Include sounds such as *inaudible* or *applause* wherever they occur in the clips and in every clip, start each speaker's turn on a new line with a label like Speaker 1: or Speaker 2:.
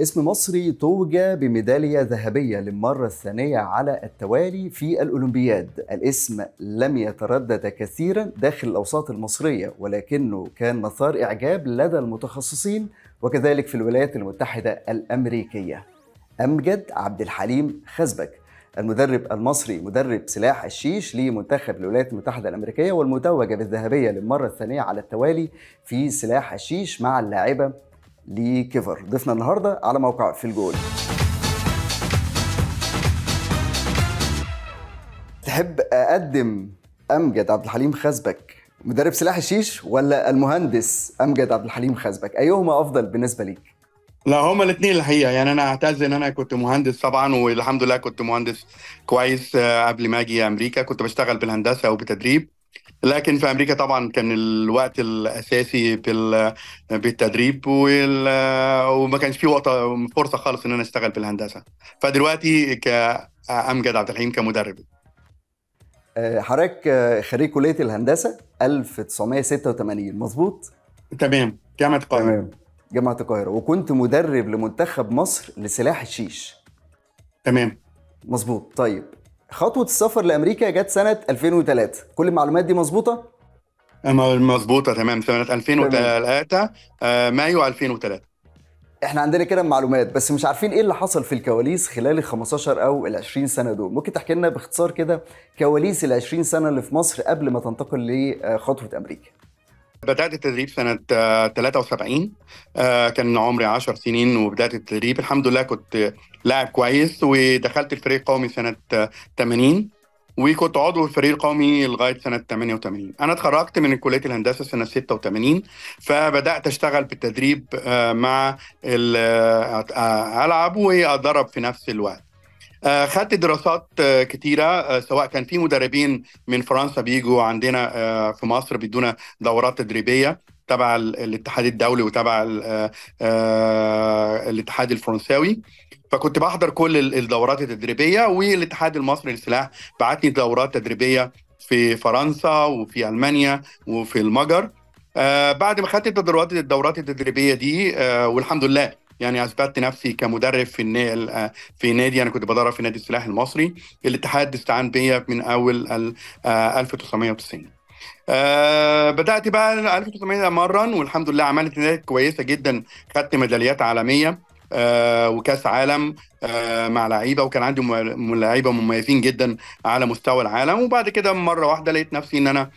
Speaker 1: اسم مصري توج بميدالية ذهبية للمرة الثانية على التوالي في الأولمبياد الاسم لم يتردد كثيرا داخل الأوساط المصرية ولكنه كان مثار إعجاب لدى المتخصصين وكذلك في الولايات المتحدة الأمريكية أمجد عبد الحليم خزبك المدرب المصري مدرب سلاح الشيش لمنتخب الولايات المتحدة الأمريكية والمتوج بالذهبية للمرة الثانية على التوالي في سلاح الشيش مع اللاعبة لكيفر ضيفنا النهارده على موقع في الجول تحب اقدم امجد عبد الحليم خزبك مدرب سلاح الشيش ولا المهندس امجد عبد الحليم خزبك ايهما افضل بالنسبه ليك لا هما
Speaker 2: الاثنين الحقيقه يعني انا اعتز ان انا كنت مهندس طبعا والحمد لله كنت مهندس كويس آه، قبل ما اجي امريكا كنت بشتغل بالهندسه وبتدريب لكن في امريكا طبعا كان الوقت الاساسي بالتدريب وال... وما كانش في وقت فرصه خالص ان انا اشتغل في الهندسه فدلوقتي كامجد عبد الحليم كمدرب
Speaker 1: آه، حضرتك آه، خريج كليه الهندسه 1986 مظبوط تمام جامعه القاهره تمام جامعه القاهره وكنت مدرب لمنتخب مصر لسلاح الشيش تمام مظبوط طيب خطوه السفر لامريكا جت سنه 2003 كل المعلومات دي مظبوطه مظبوطه تمام سنه 2003 آه، مايو 2003 احنا عندنا كده معلومات بس مش عارفين ايه اللي حصل في الكواليس خلال ال 15 او ال 20 سنه دول ممكن تحكي لنا باختصار كده كواليس ال 20 سنه اللي في مصر قبل ما تنتقل لخطوه امريكا
Speaker 2: بدات التدريب سنه 73 آه، آه، كان عمري 10 سنين وبدات التدريب الحمد لله كنت لاعب كويس ودخلت الفريق القومي سنه 80 آه، وكنت عضو الفريق القومي لغايه سنه 88 انا اتخرجت من كليه الهندسه سنه 86 فبدات اشتغل بالتدريب مع العب وادرب في نفس الوقت آه، خدت دراسات آه، كتيرة آه، سواء كان في مدربين من فرنسا بيجوا عندنا في مصر بيدونا دورات تدريبية تبع الاتحاد الدولي وتبع الاتحاد الفرنساوي فكنت بحضر كل الدورات التدريبية والاتحاد المصري للسلاح بعتني دورات تدريبية في فرنسا وفي ألمانيا وفي المجر بعد ما خدت الدورات التدريبية دي والحمد لله يعني اثبتت نفسي كمدرب في النا... آه، في نادي انا كنت بدرب في نادي السلاح المصري الاتحاد استعان بيا من اول 1990 آه،, أه بدات بقى 1900 مرن والحمد لله عملت نتائج كويسه جدا خدت ميداليات عالميه أه وكاس عالم أه مع لعيبه وكان عندي لعيبه مميزين جدا على مستوى العالم وبعد كده مره واحده لقيت نفسي ان انا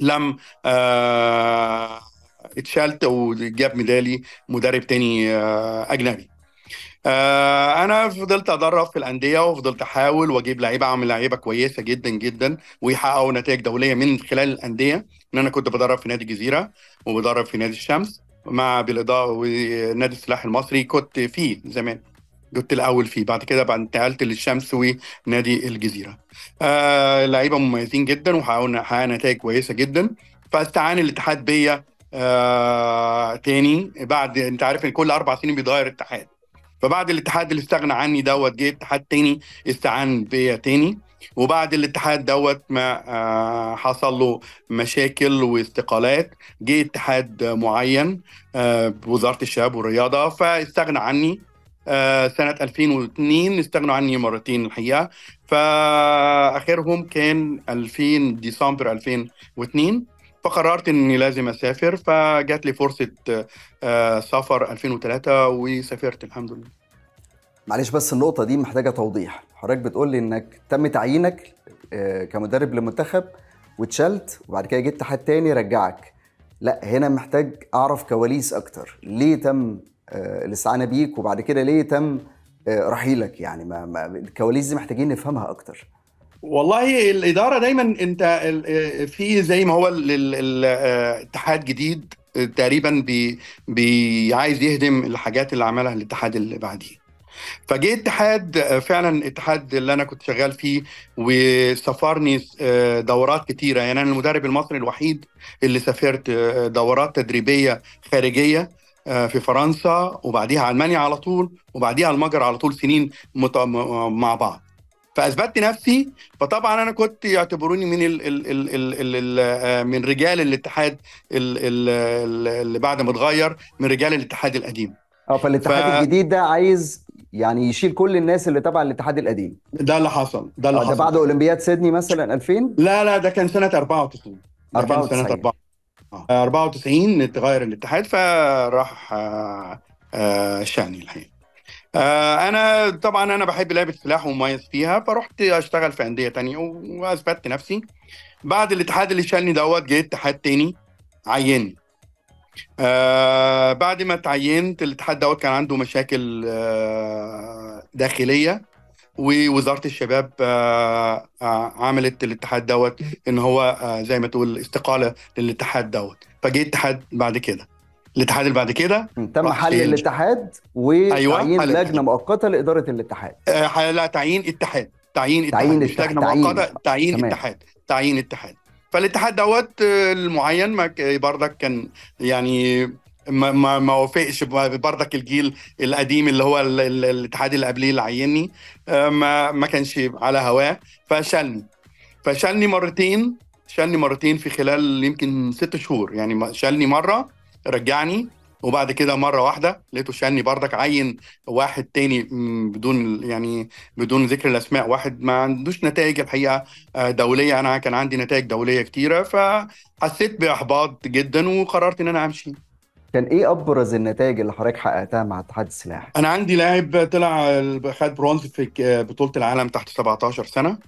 Speaker 2: لم آه، اتشالت وجاب ميدالي مدرب تاني آه، اجنبي آه، انا فضلت ادرب في الانديه وفضلت احاول واجيب لعيبه اعمل لعيبه كويسه جدا جدا ويحققوا نتائج دوليه من خلال الانديه ان انا كنت بدرب في نادي الجزيره وبدرب في نادي الشمس مع بالاضافه ونادي السلاح المصري كنت فيه زمان كنت الاول فيه بعد كده بعد انتقلت للشمس ونادي الجزيره آه لعيبه مميزين جدا وحققوا نتائج كويسه جدا فاستعان الاتحاد بيا آه، تاني بعد انت عارف ان كل اربع سنين بيتغير اتحاد فبعد الاتحاد اللي استغنى عني دوت جه اتحاد تاني استعان بيا تاني وبعد الاتحاد دوت ما آه، حصل له مشاكل واستقالات جه اتحاد معين بوزاره آه، الشباب والرياضه فاستغنى عني سنة 2002 استغنوا عني مرتين الحقيقة فآخرهم كان 2000 ديسمبر 2002 فقررت اني لازم اسافر فجات لي فرصه آه، سفر 2003 وسافرت الحمد لله
Speaker 1: معلش بس النقطه دي محتاجه توضيح حضرتك بتقول لي انك تم تعيينك آه، كمدرب لمنتخب واتشلت وبعد كده جبت حد تاني رجعك لا هنا محتاج اعرف كواليس اكتر ليه تم آه، الاستعانه بيك وبعد كده ليه تم رحيلك يعني ما الكواليس دي محتاجين نفهمها اكتر
Speaker 2: والله الاداره دايما انت آه، في زي ما هو الاتحاد آه، جديد آه، تقريبا بي, بي عايز يهدم الحاجات اللي عملها الاتحاد اللي بعديه فجه اتحاد فعلا اتحاد اللي انا كنت شغال فيه وسافرني دورات كتيره يعني انا المدرب المصري الوحيد اللي سافرت دورات تدريبيه خارجيه في فرنسا وبعديها المانيا على طول وبعديها المجر على طول سنين مع بعض فاثبتت نفسي فطبعا انا كنت يعتبروني من الـ الـ الـ الـ الـ آه، من رجال الاتحاد الـ الـ اللي بعد ما اتغير من رجال الاتحاد القديم اه فالاتحاد ف... الجديد ده عايز
Speaker 1: يعني يشيل كل الناس اللي تبع الاتحاد القديم
Speaker 2: ده اللي حصل ده اللي آه، حصل ده بعد اولمبياد سيدني مثلا 2000 لا لا ده كان سنه 94
Speaker 1: 94 سنه 94
Speaker 2: 94 آه، اتغير الاتحاد فراح شاني الحقيقه آه، انا طبعا انا بحب لعبه السلاح ومميز فيها فرحت اشتغل في انديه تانية واثبتت نفسي بعد الاتحاد اللي شالني دوت جه اتحاد تاني عيني آه بعد ما اتعينت الاتحاد دوت كان عنده مشاكل آه داخليه ووزاره الشباب آه آه عملت الاتحاد دوت ان هو آه زي ما تقول استقاله للاتحاد دوت فجه اتحاد بعد كده الاتحاد اللي بعد كده تم آه، حل إيه. الاتحاد أيوة، وتعيين أيوة. لجنه مؤقته لاداره الاتحاد آه لا تعيين اتحاد تعيين, تعيين اتحاد تعيين لجنه مؤقته تعيين تمام. اتحاد تعيين اتحاد فالاتحاد دوت آه، المعين ما بردك كان يعني ما ما ما وافقش بردك الجيل القديم اللي هو الاتحاد اللي قبليه اللي عيني آه، ما ما كانش على هواه فشالني فشالني مرتين شالني مرتين في خلال يمكن ست شهور يعني شالني مره رجعني وبعد كده مره واحده لقيته شالني بردك عين واحد تاني بدون يعني بدون ذكر الاسماء واحد ما عندوش نتائج الحقيقه آه، دوليه انا كان عندي نتائج دوليه كتيره فحسيت باحباط جدا وقررت ان انا امشي كان ايه ابرز النتائج اللي حضرتك حققتها مع اتحاد السلاح؟ انا عندي لاعب طلع خد برونز في آه، بطوله العالم تحت 17 سنه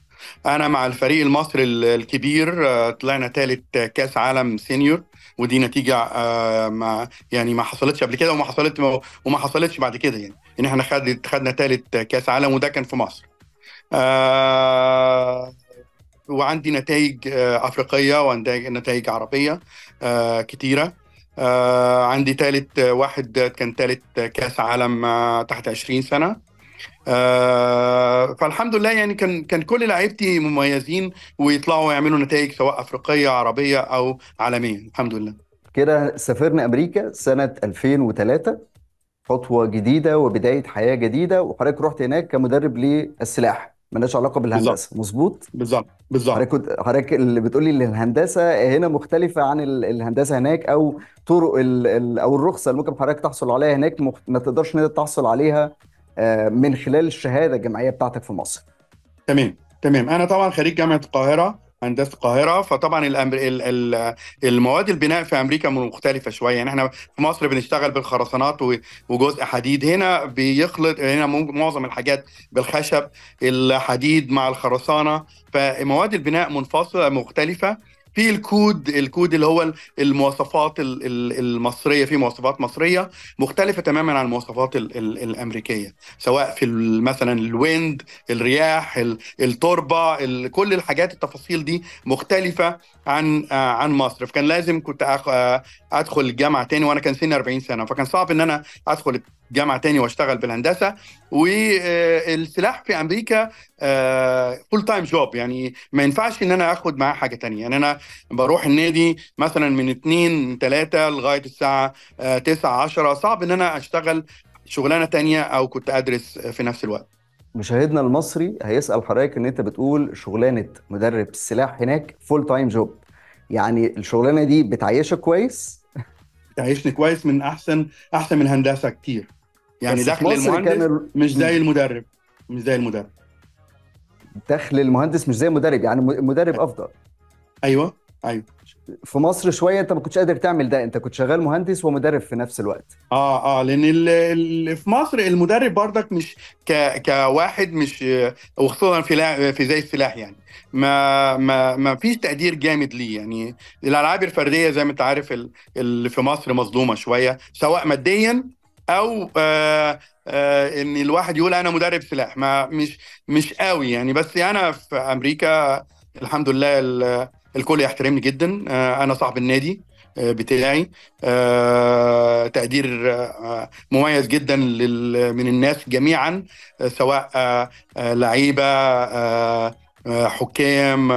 Speaker 2: انا مع الفريق المصري الكبير آه، طلعنا ثالث كاس عالم سينيور ودي نتيجه آه، ما يعني ما حصلتش قبل كده وما حصلت وما حصلتش بعد كده يعني ان يعني احنا خد خدنا ثالث كاس عالم وده كان في مصر آه، وعندي نتائج آه، افريقيه وعندي نتائج عربيه كتيره عندي ثالث واحد كان ثالث كاس عالم تحت 20 سنه آه، فالحمد لله يعني كان كان كل لعيبتي مميزين ويطلعوا يعملوا نتائج سواء افريقيه عربيه او عالميه الحمد لله
Speaker 1: كده سافرنا امريكا سنه 2003 خطوه جديده وبدايه حياه جديده وحضرتك رحت هناك كمدرب للسلاح ملهاش علاقه بالهندسه مظبوط بالظبط بالظبط حضرتك حضرتك اللي بتقول لي الهندسه هنا مختلفه عن الهندسه هناك او طرق او الرخصه اللي ممكن حضرتك تحصل عليها هناك ما تقدرش ان انت تحصل
Speaker 2: عليها آه، من خلال الشهاده الجامعيه بتاعتك في مصر تمام تمام انا طبعا خريج جامعه القاهره هندسه القاهره فطبعا الأمر... المواد البناء في امريكا مختلفه شويه يعني احنا في مصر بنشتغل بالخرسانات وجزء حديد هنا بيخلط هنا معظم الحاجات بالخشب الحديد مع الخرسانه فمواد البناء منفصله مختلفه في الكود الكود اللي هو المواصفات المصريه في مواصفات مصريه مختلفه تماما عن المواصفات الامريكيه سواء في مثلا الويند الرياح التربه كل الحاجات التفاصيل دي مختلفه عن آه، عن مصر فكان لازم كنت آه، ادخل الجامعه تاني وانا كان سني 40 سنه فكان صعب ان انا ادخل جامعه تاني واشتغل بالهندسه والسلاح في امريكا فول تايم جوب يعني ما ينفعش ان انا اخد معاه حاجه تانية يعني انا بروح النادي مثلا من 2 3 لغايه الساعه 9 آه، 10 صعب ان انا اشتغل شغلانه تانية او كنت ادرس في نفس الوقت
Speaker 1: مشاهدنا المصري هيسال حضرتك ان انت بتقول شغلانه مدرب السلاح هناك فول تايم جوب يعني الشغلانه دي بتعيشك
Speaker 2: كويس تعيشني كويس من احسن احسن من هندسه كتير يعني دخل المهندس كان... مش زي المدرب مش زي المدرب دخل المهندس
Speaker 1: مش زي المدرب يعني المدرب افضل ايوه ايوه في مصر شويه انت ما كنتش قادر تعمل ده انت كنت شغال مهندس ومدرب في نفس الوقت
Speaker 2: اه اه لان اللي في مصر المدرب بردك مش ك كواحد مش وخصوصا في في زي السلاح يعني ما ما ما فيش تقدير جامد ليه يعني الالعاب الفرديه زي ما انت عارف اللي في مصر مظلومه شويه سواء ماديا او آه، آه، ان الواحد يقول انا مدرب سلاح ما مش مش قوي يعني بس انا في امريكا الحمد لله الكل يحترمني جدا آه، انا صاحب النادي بتاعي تقدير مميز جدا من الناس جميعا سواء لعيبه حكام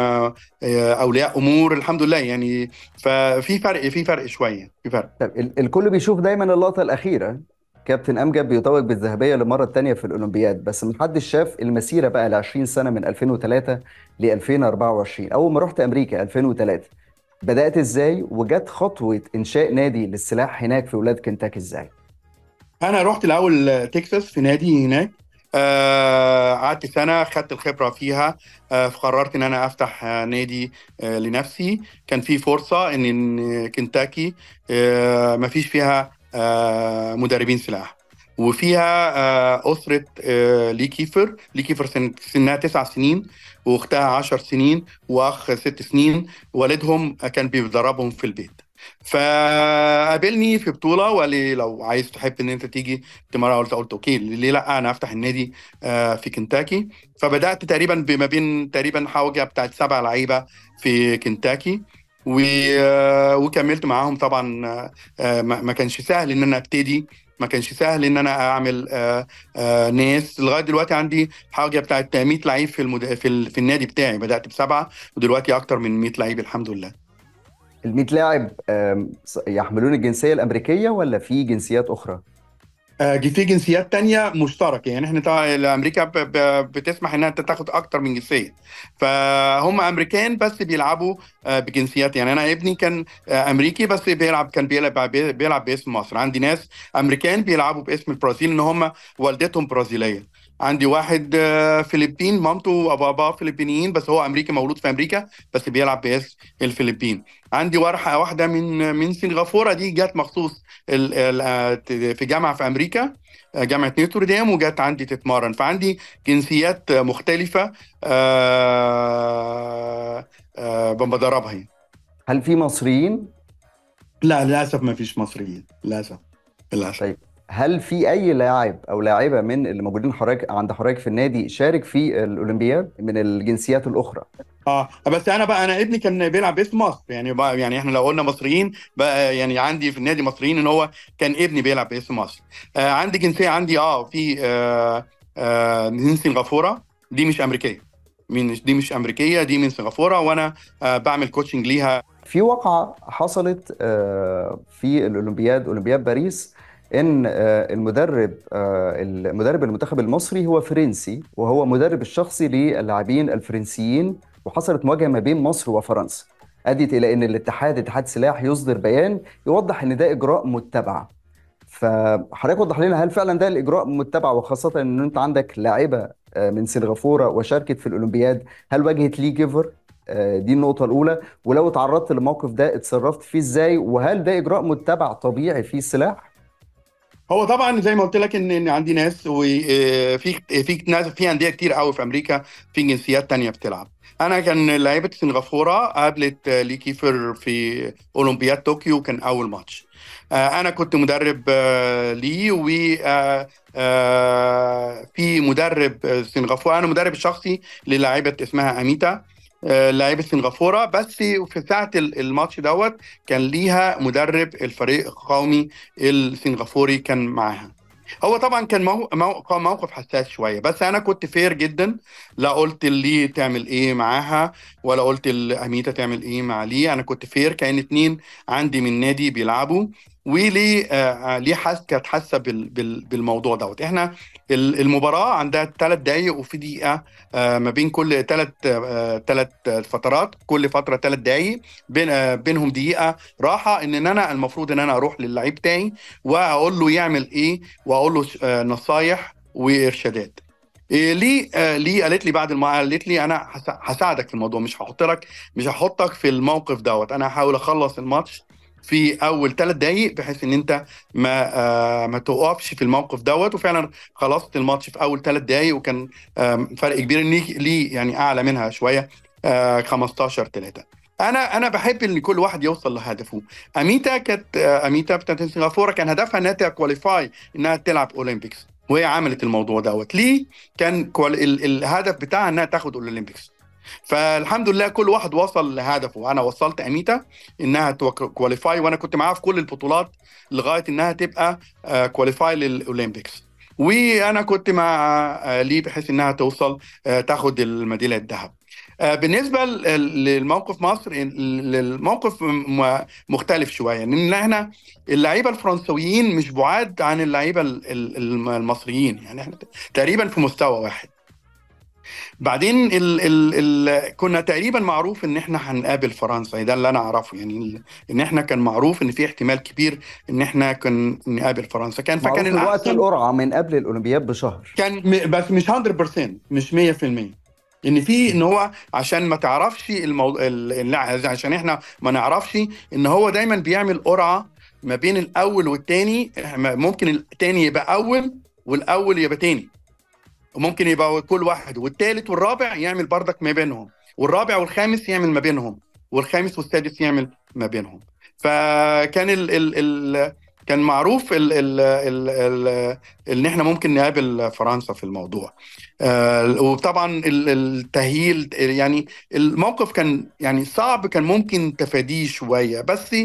Speaker 2: اولياء امور الحمد لله يعني ففي فرق في فرق شويه في
Speaker 1: فرق طب الكل بيشوف دايما اللقطه الاخيره كابتن امجد بيتوج بالذهبيه للمره الثانيه في الاولمبياد بس ما حدش شاف المسيره بقى ل 20 سنه من 2003 ل 2024 اول ما رحت امريكا 2003 بدات ازاي وجت خطوه انشاء نادي للسلاح هناك في ولاد كنتاكي ازاي
Speaker 2: انا رحت الاول تكساس في نادي هناك آه، قعدت آه سنه خدت الخبره فيها آه فقررت ان انا افتح آه نادي آه لنفسي كان في فرصه ان كنتاكي آه ما فيش فيها آه، مدربين سلاح وفيها آه، أسرة آه، لي كيفر لي كيفر سنها تسع سنين وأختها عشر سنين وأخ ست سنين والدهم كان بيدربهم في البيت فقابلني في بطوله وقال لي لو عايز تحب ان انت تيجي تمارا قلت قلت اوكي ليه لا انا افتح النادي في كنتاكي فبدات تقريبا بما بين تقريبا حوجه بتاعت سبع لعيبه في كنتاكي و... آه، وكملت معاهم طبعا آه، آه، ما كانش سهل ان انا ابتدي ما كانش سهل ان انا اعمل ناس لغايه دلوقتي عندي حاجه بتاعت 100 لعيب في المد... في, ال... في النادي بتاعي بدات بسبعه ودلوقتي اكتر من 100 لعيب الحمد لله ال 100 لاعب يحملون الجنسيه الامريكيه ولا في جنسيات اخرى آه، في جنسيات تانية مشتركة يعني احنا امريكا بتسمح انها تاخد اكتر من جنسية فهم امريكان بس بيلعبوا آه، بجنسيات يعني انا ابني كان آه، امريكي بس بيلعب كان بيلعب بيلعب باسم مصر عندي ناس امريكان بيلعبوا باسم البرازيل ان هم والدتهم برازيليه عندي واحد آه، فلبين مامته وباباه فلبينيين بس هو امريكي مولود في امريكا بس بيلعب بيس الفلبين عندي ورحه واحده من من سنغافوره دي جت مخصوص آه، في جامعه في امريكا آه، جامعه نيوتردام وجت عندي تتمرن فعندي جنسيات مختلفه بمدربها يعني هل في مصريين؟ لا للاسف ما فيش مصريين
Speaker 1: للاسف للاسف طيب هل في اي لاعب او لاعبه من اللي موجودين حضرتك عند حضرتك في النادي شارك في الاولمبياد من الجنسيات الاخرى؟
Speaker 2: اه بس انا بقى انا ابني كان بيلعب باسم مصر يعني بقى يعني احنا لو قلنا مصريين بقى يعني عندي في النادي مصريين ان هو كان ابني بيلعب باسم مصر آه عندي جنسيه عندي اه في آه آه من سنغافوره دي مش امريكيه من دي مش امريكيه دي من سنغافوره وانا آه بعمل كوتشنج ليها في وقعه حصلت
Speaker 1: آه في الاولمبياد اولمبياد باريس ان آه، المدرب آه، المدرب المنتخب المصري هو فرنسي وهو مدرب الشخصي للاعبين الفرنسيين وحصلت مواجهه ما بين مصر وفرنسا ادت الى ان الاتحاد اتحاد سلاح يصدر بيان يوضح ان ده اجراء متبع فحضرتك وضح لنا هل فعلا ده الاجراء متبع وخاصه ان انت عندك لاعبه آه، من سنغافوره وشاركت في الاولمبياد هل واجهت لي جيفر دي النقطة الأولى ولو اتعرضت للموقف ده اتصرفت فيه ازاي وهل
Speaker 2: ده إجراء متبع طبيعي في السلاح؟ هو طبعا زي ما قلت لك ان ان عندي ناس وفي آه، في ناس في انديه كتير قوي في امريكا في جنسيات تانية بتلعب انا كان لعيبه سنغافوره قابلت لي كيفر في اولمبياد طوكيو كان اول ماتش آه، انا كنت مدرب آه، ليه و في مدرب سنغافوره انا مدرب شخصي للاعيبه اسمها اميتا آه، لعيبه سنغافوره بس في ساعه الماتش دوت كان ليها مدرب الفريق القومي السنغافوري كان معاها هو طبعا كان موقف حساس شويه بس انا كنت فير جدا لا قلت لي تعمل ايه معاها ولا قلت لاميتا تعمل ايه مع ليه انا كنت فير كان اتنين عندي من نادي بيلعبوا وليه آه،, آه ليه كانت حاسه بالموضوع دوت احنا المباراه عندها ثلاث دقائق وفي دقيقه آه ما بين كل ثلاث ثلاث آه فترات كل فتره ثلاث دقائق بين آه، بينهم دقيقه راحه ان انا المفروض ان انا اروح للعيب تاني واقول له يعمل ايه واقول له آه، نصايح وارشادات ليه ليه قالت لي بعد ما قالت لي انا هساعدك في الموضوع مش هحط لك مش هحطك في الموقف دوت انا هحاول اخلص الماتش في اول ثلاث دقائق بحيث ان انت ما آه ما تقفش في الموقف دوت وفعلا خلصت الماتش في اول ثلاث دقائق وكان آه فرق كبير ان ليه يعني اعلى منها شويه آه 15 3 انا انا بحب ان كل واحد يوصل لهدفه اميتا كانت آه، اميتا بتاعت سنغافوره كان هدفها انها تكواليفاي انها تلعب اولمبيكس وهي عملت الموضوع دوت ليه كان الهدف بتاعها انها تاخد الاولمبيكس فالحمد لله كل واحد وصل لهدفه انا وصلت اميتا انها كواليفاي وانا كنت معاها في كل البطولات لغايه انها تبقى كواليفاي آه، للاولمبيكس وانا كنت مع آه، لي بحيث انها توصل آه، تاخد الميداليه الذهب بالنسبه للموقف مصر الموقف مختلف شويه ان احنا اللعيبه الفرنسويين مش بعاد عن اللعيبه المصريين يعني احنا تقريبا في مستوى واحد بعدين ال ال ال كنا تقريبا معروف ان احنا هنقابل فرنسا إيه ده اللي انا اعرفه يعني ان احنا كان معروف ان في احتمال كبير ان احنا كان نقابل فرنسا كان فكان الأحسن وقت القرعه
Speaker 1: من قبل الاولمبياد
Speaker 2: بشهر كان بس مش 100% مش 100% ان في ان هو عشان ما تعرفش الموضوع عشان احنا ما نعرفش ان هو دايما بيعمل قرعه ما بين الاول والتاني ممكن التاني يبقى اول والاول يبقى تاني وممكن يبقى كل واحد والثالث والرابع يعمل بردك ما بينهم والرابع والخامس يعمل ما بينهم والخامس والسادس يعمل ما بينهم فكان ال ال ال كان معروف ال ال ال ال ان احنا ممكن نقابل فرنسا في الموضوع آه وطبعا التهيل يعني الموقف كان يعني صعب كان ممكن تفاديه شويه بس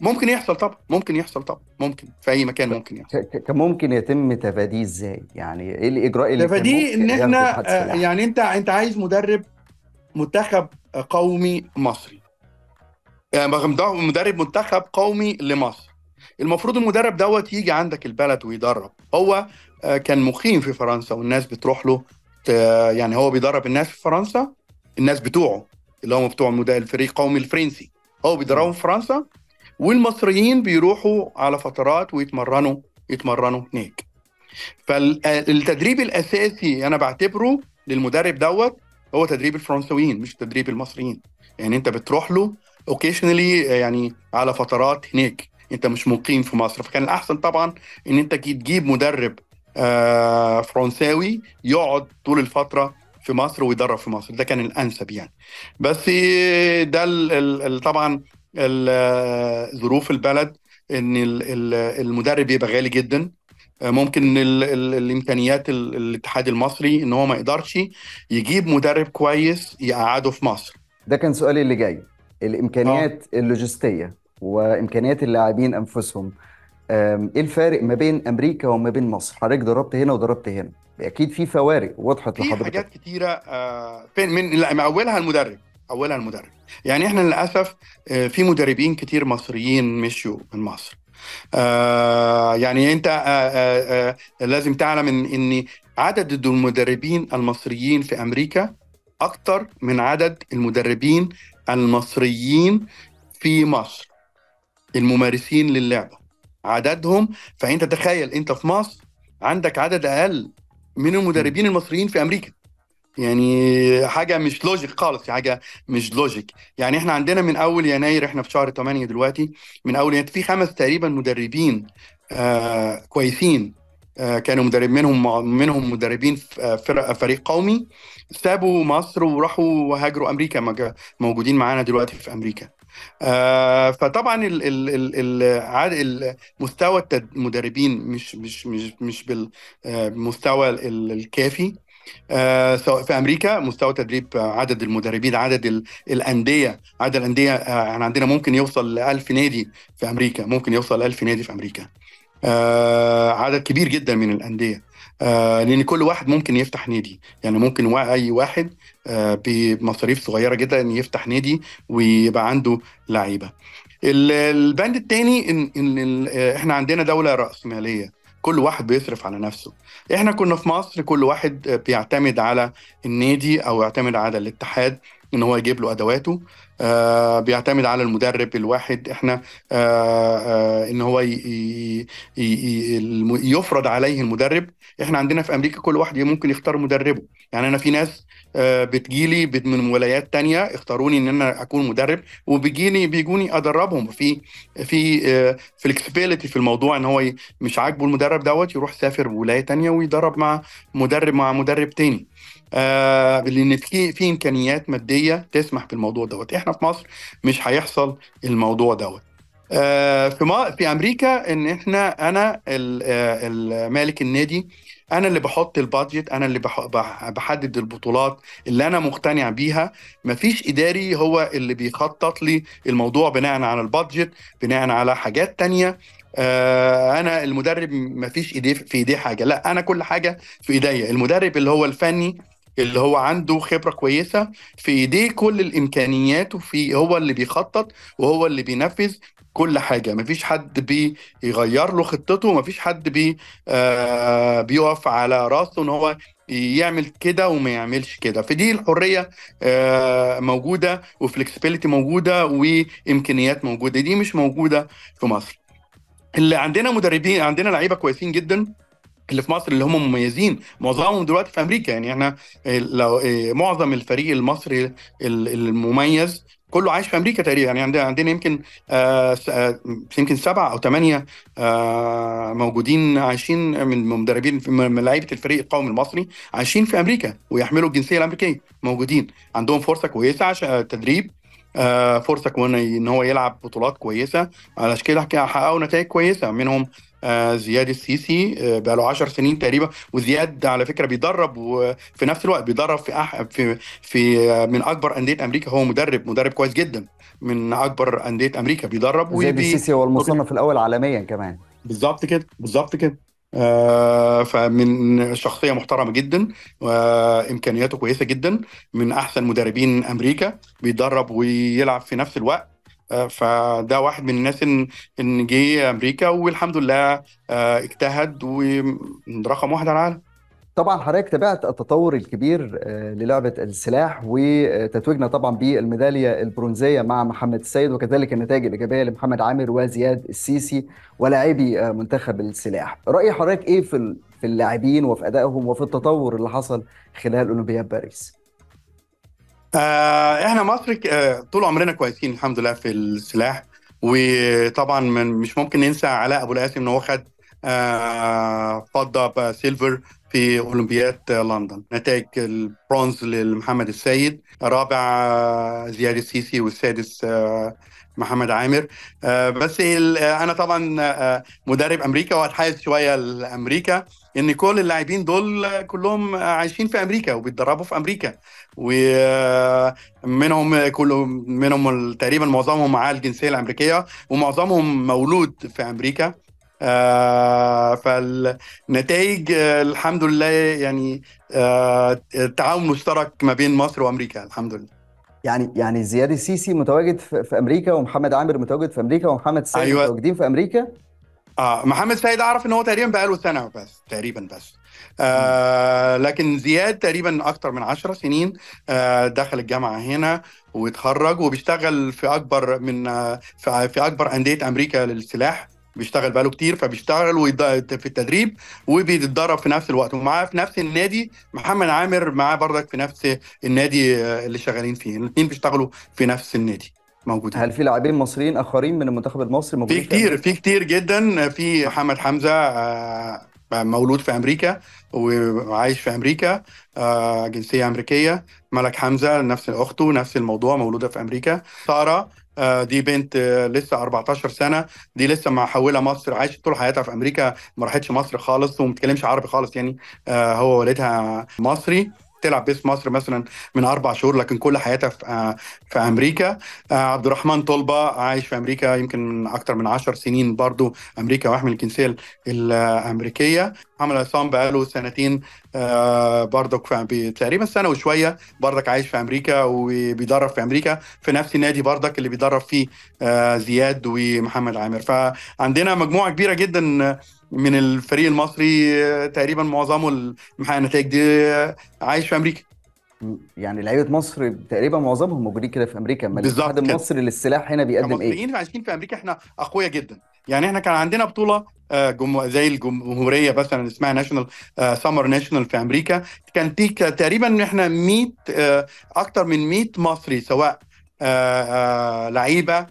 Speaker 2: ممكن يحصل طبعا ممكن يحصل طبعا ممكن في اي مكان ممكن يحصل كان ممكن يتم تفاديه ازاي يعني ايه الاجراء اللي تفاديه ان احنا آه، يعني انت انت عايز مدرب منتخب قومي مصري يعني مدرب منتخب قومي لمصر المفروض المدرب دوت يجي عندك البلد ويدرب هو آه، كان مقيم في فرنسا والناس بتروح له يعني هو بيدرب الناس في فرنسا الناس بتوعه اللي هم بتوع الفريق القومي الفرنسي هو بيدربهم في فرنسا والمصريين بيروحوا على فترات ويتمرنوا يتمرنوا هناك فالتدريب آه، الاساسي انا بعتبره للمدرب دوت هو تدريب الفرنسويين مش تدريب المصريين يعني انت بتروح له اوكيشنالي آه، يعني على فترات هناك انت مش مقيم في مصر فكان الاحسن طبعا ان انت تجيب مدرب آه، فرنساوي يقعد طول الفتره في مصر ويدرب في مصر ده كان الانسب يعني بس آه، ده ال ال طبعا ال آه، ظروف البلد ان ال المدرب يبقى غالي جدا ممكن ال ال الامكانيات ال الاتحاد المصري ان هو ما يقدرش يجيب مدرب كويس يقعده في
Speaker 1: مصر ده كان سؤالي اللي جاي الامكانيات اللوجستيه وامكانيات اللاعبين انفسهم ايه الفارق ما بين امريكا وما بين مصر حضرتك ضربت هنا وضربت
Speaker 2: هنا اكيد في فوارق وضحت لحضرتك في حاجات كتيره آه، فين من اولها المدرب اولها المدرب يعني احنا للاسف آه، في مدربين كتير مصريين مشوا من مصر آه، يعني انت لازم تعلم ان ان عدد المدربين المصريين في امريكا اكتر من عدد المدربين المصريين في مصر الممارسين للعبه عددهم فانت تخيل انت في مصر عندك عدد اقل من المدربين المصريين في امريكا يعني حاجه مش لوجيك خالص حاجه مش لوجيك يعني احنا عندنا من اول يناير احنا في شهر 8 دلوقتي من اول يناير في خمس تقريبا مدربين آه كويسين آه، كانوا مدرب منهم منهم مدربين آه، فرق فريق قومي سابوا مصر وراحوا وهاجروا امريكا موجودين معانا دلوقتي في امريكا آه، فطبعا مستوى المدربين مش مش مش مش بالمستوى الكافي سواء في امريكا مستوى تدريب عدد المدربين عدد الانديه عدد الانديه احنا يعني عندنا ممكن يوصل ل 1000 نادي في امريكا ممكن يوصل ل 1000 نادي في امريكا آه، عدد كبير جدا من الانديه آه، لان كل واحد ممكن يفتح نادي يعني ممكن اي واحد آه، بمصاريف صغيره جدا يفتح نادي ويبقى عنده لعيبه البند الثاني إن, ان احنا عندنا دوله راسماليه كل واحد بيصرف على نفسه احنا كنا في مصر كل واحد بيعتمد على النادي او يعتمد على الاتحاد ان هو يجيب له ادواته آه، بيعتمد على المدرب الواحد احنا آه، آه، ان هو يفرض عليه المدرب احنا عندنا في امريكا كل واحد ممكن يختار مدربه يعني انا في ناس آه، بتجيلي من ولايات تانية اختاروني ان انا اكون مدرب وبيجيني بيجوني ادربهم في في فلكسبيليتي آه، في الموضوع ان هو مش عاجبه المدرب دوت يروح سافر ولايه تانية ويدرب مع مدرب مع مدرب تاني آه لان في في امكانيات ماديه تسمح بالموضوع دوت احنا في مصر مش هيحصل الموضوع دوت آه في في امريكا ان احنا انا آه، مالك النادي انا اللي بحط البادجت انا اللي بحدد البطولات اللي انا مقتنع بيها مفيش اداري هو اللي بيخطط لي الموضوع بناء على البادجت بناء على حاجات تانية آه، انا المدرب مفيش ايديه في ايديه حاجه لا انا كل حاجه في ايديا المدرب اللي هو الفني اللي هو عنده خبره كويسه في ايديه كل الامكانيات وفي هو اللي بيخطط وهو اللي بينفذ كل حاجه مفيش حد بيغير له خطته فيش حد بي آه بيقف على راسه ان هو يعمل كده وما يعملش كده فدي الحريه آه، موجوده وفلكسبيليتي موجوده وامكانيات موجوده دي مش موجوده في مصر اللي عندنا مدربين عندنا لعيبه كويسين جدا اللي في مصر اللي هم مميزين معظمهم دلوقتي في امريكا يعني احنا آه، لو آه، معظم الفريق المصري المميز كله عايش في امريكا تقريبا يعني عندنا عندنا يمكن آه, آه، يمكن سبعه او ثمانيه آه موجودين عايشين من مدربين من لعيبه الفريق القومي المصري عايشين في امريكا ويحملوا الجنسيه الامريكيه موجودين عندهم فرصه كويسه عشان آه، تدريب آه فرصه كمان ان هو يلعب بطولات كويسه على كده حققوا نتائج كويسه منهم آه، زياد السيسي آه، بقى له 10 سنين تقريبا وزياد على فكره بيدرب وفي نفس الوقت بيدرب في أح... في في آه، من اكبر انديه امريكا هو مدرب مدرب كويس جدا من اكبر انديه امريكا بيدرب زياد وبي... السيسي
Speaker 1: هو المصنف الاول عالميا كمان
Speaker 2: بالظبط كده بالظبط كده آه فمن شخصيه محترمه جدا وامكانياته كويسه جدا من احسن مدربين امريكا بيدرب ويلعب في نفس الوقت فده واحد من الناس ان ان جه امريكا والحمد لله آه، اجتهد ورقم واحد على العالم
Speaker 1: طبعا حضرتك تابعت التطور الكبير آه، للعبه السلاح وتتويجنا طبعا بالميداليه البرونزيه مع محمد السيد وكذلك النتائج الايجابيه لمحمد عامر وزياد السيسي ولاعبي آه، منتخب السلاح. راي حضرتك ايه في في اللاعبين وفي ادائهم وفي التطور اللي حصل خلال اولمبياد باريس؟
Speaker 2: آه احنا مصر آه طول عمرنا كويسين الحمد لله في السلاح وطبعا من مش ممكن ننسى علاء ابو القاسم ان هو خد آه فضه سيلفر في اولمبياد لندن نتائج البرونز لمحمد السيد رابع آه، زياد السيسي والسادس آه، محمد عامر آه، بس انا طبعا مدرب امريكا وهتحيز شويه لامريكا ان كل اللاعبين دول كلهم عايشين في امريكا وبيتدربوا في امريكا ومنهم كلهم منهم تقريبا معظمهم معاه الجنسيه الامريكيه ومعظمهم مولود في امريكا آه فالنتائج آه الحمد لله يعني آه تعاون مشترك ما بين مصر وامريكا الحمد لله
Speaker 1: يعني يعني زياد السيسي متواجد في, امريكا ومحمد عامر متواجد في امريكا ومحمد سعيد أيوة. متواجدين
Speaker 2: في امريكا اه محمد سيد اعرف ان هو تقريبا بقى له سنه بس تقريبا بس آه لكن زياد تقريبا اكتر من 10 سنين آه دخل الجامعه هنا واتخرج وبيشتغل في اكبر من آه في اكبر انديه امريكا للسلاح بيشتغل بقاله كتير فبيشتغل في التدريب وبيتدرب في نفس الوقت ومعاه في نفس النادي محمد عامر معاه بردك في نفس النادي آه، اللي شغالين فيه الاثنين بيشتغلوا في نفس النادي موجودين هل في لاعبين مصريين اخرين من المنتخب المصري موجودين في كتير في كتير جدا في محمد حمزه آه، مولود في امريكا وعايش في امريكا آه، جنسيه امريكيه ملك حمزه نفس اخته نفس الموضوع مولوده في امريكا ساره آه، دي بنت لسه 14 سنه دي لسه محوله مصر عايشه طول حياتها في امريكا ما راحتش مصر خالص وما بتتكلمش عربي خالص يعني هو والدها مصري بتلعب بيس مصر مثلا من اربع شهور لكن كل حياتها في آه، في امريكا آه، عبد الرحمن طلبه عايش في امريكا يمكن من اكتر من 10 سنين برضو امريكا واحمل الجنسيه الامريكيه محمد عصام بقاله سنتين آه، برضك في تقريبا سنه وشويه برضك عايش في امريكا وبيدرب في امريكا في نفس النادي برضك اللي بيدرب فيه زياد ومحمد عامر فعندنا مجموعه كبيره جدا من الفريق المصري تقريبا معظمه اللي محقق النتائج دي عايش في امريكا
Speaker 1: يعني لعيبه مصر تقريبا معظمهم
Speaker 2: موجودين كده في امريكا اما الاتحاد المصري للسلاح هنا بيقدم ايه؟ المصريين عايشين في امريكا احنا اقوياء جدا يعني احنا كان عندنا بطوله آه، زي الجمهوريه مثلا اسمها ناشونال سمر ناشونال في امريكا كان في تقريبا احنا 100 آه، اكتر من 100 مصري سواء آه، لعيبه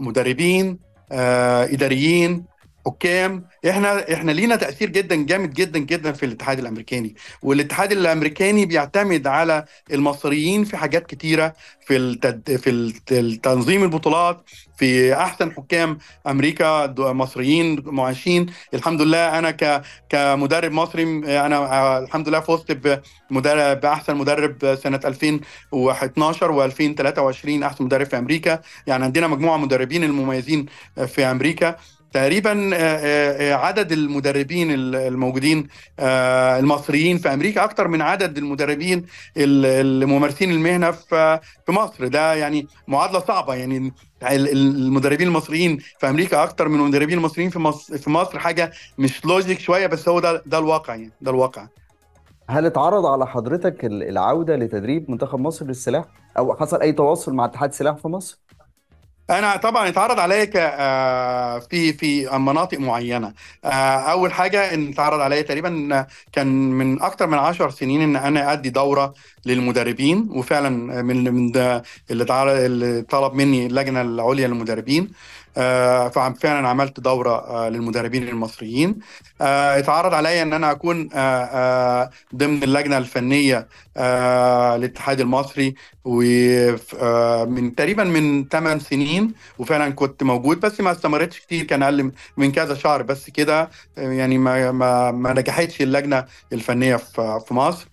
Speaker 2: مدربين اداريين حكام احنا احنا لينا تاثير جدا جامد جدا جدا في الاتحاد الامريكاني والاتحاد الامريكاني بيعتمد على المصريين في حاجات كتيره في التد... في تنظيم البطولات في احسن حكام امريكا مصريين معاشين الحمد لله انا ك... كمدرب مصري انا الحمد لله فزت بمدرب باحسن مدرب سنه 2012 و2023 احسن مدرب في امريكا يعني عندنا مجموعه مدربين المميزين في امريكا تقريبا آه، آه، آه، عدد المدربين الموجودين المصريين في امريكا اكثر من عدد المدربين الممارسين المهنه في مصر ده يعني معادله صعبه يعني المدربين المصريين في امريكا اكتر من المدربين المصريين في مصر في مصر حاجه مش لوجيك شويه بس هو ده ده الواقع يعني ده الواقع
Speaker 1: هل اتعرض على حضرتك العوده لتدريب منتخب مصر للسلاح او حصل اي تواصل مع اتحاد السلاح في مصر
Speaker 2: انا طبعا اتعرض عليا آه، في في مناطق معينه آه، اول حاجه ان اتعرض عليا تقريبا كان من اكتر من عشر سنين ان انا ادي دوره للمدربين وفعلا من من اللي طلب مني اللجنه العليا للمدربين آه، فعلا عملت دوره آه، للمدربين المصريين آه، اتعرض عليا ان انا اكون ضمن اللجنه الفنيه للاتحاد المصري ومن تقريبا من 8 سنين وفعلا كنت موجود بس ما استمرتش كتير كان اقل من كذا شهر بس كده يعني ما ما, ما نجحتش اللجنه الفنيه في مصر